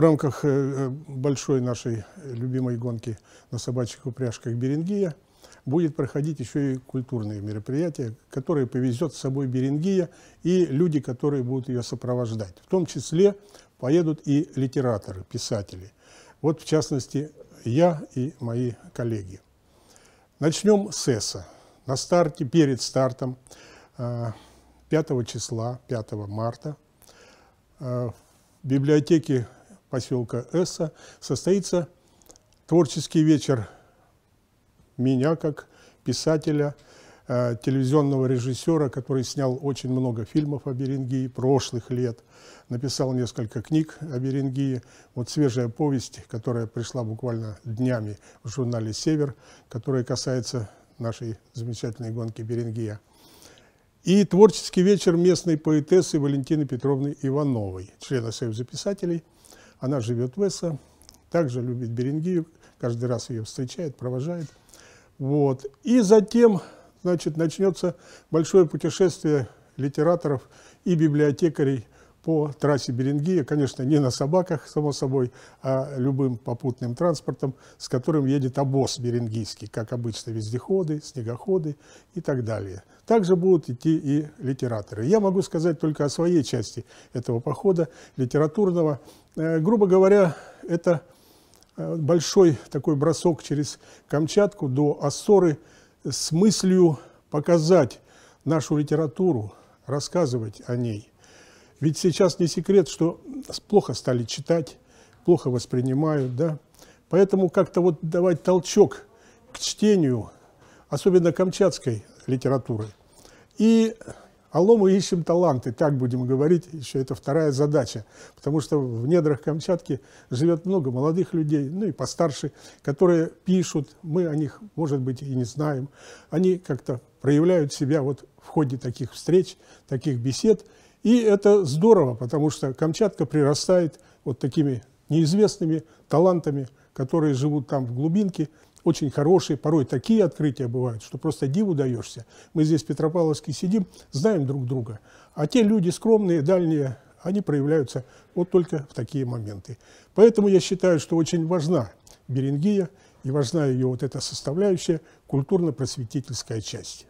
В рамках э, э, большой нашей э, любимой гонки на собачьих упряжках «Берингия» будет проходить еще и культурные мероприятия, которые повезет с собой Берингия и люди, которые будут ее сопровождать. В том числе поедут и литераторы, писатели. Вот, в частности, я и мои коллеги. Начнем с ЭСа. На старте, перед стартом 5 числа, 5 марта, в библиотеке поселка Эсса состоится творческий вечер меня как писателя, э, телевизионного режиссера, который снял очень много фильмов о Берингии прошлых лет, написал несколько книг о Берингии. Вот свежая повесть, которая пришла буквально днями в журнале «Север», которая касается нашей замечательной гонки Берингия. И творческий вечер местной поэтессы Валентины Петровны Ивановой, члена Союза писателей, она живет в Эссо, также любит Берингию, каждый раз ее встречает, провожает. Вот. И затем значит, начнется большое путешествие литераторов и библиотекарей – по трассе Берингия, конечно, не на собаках, само собой, а любым попутным транспортом, с которым едет обоз берингийский, как обычно, вездеходы, снегоходы и так далее. Также будут идти и литераторы. Я могу сказать только о своей части этого похода литературного. Э, грубо говоря, это э, большой такой бросок через Камчатку до Ассоры с мыслью показать нашу литературу, рассказывать о ней, ведь сейчас не секрет, что плохо стали читать, плохо воспринимают, да. Поэтому как-то вот давать толчок к чтению, особенно камчатской литературы. И Алло мы ищем таланты, так будем говорить, еще это вторая задача, потому что в недрах Камчатки живет много молодых людей, ну и постарше, которые пишут, мы о них, может быть, и не знаем. Они как-то проявляют себя вот в ходе таких встреч, таких бесед, и это здорово, потому что Камчатка прирастает вот такими неизвестными талантами, которые живут там в глубинке, очень хорошие, порой такие открытия бывают, что просто диву даешься. Мы здесь в Петропавловске сидим, знаем друг друга, а те люди скромные, дальние, они проявляются вот только в такие моменты. Поэтому я считаю, что очень важна Берингия и важна ее вот эта составляющая культурно-просветительская часть.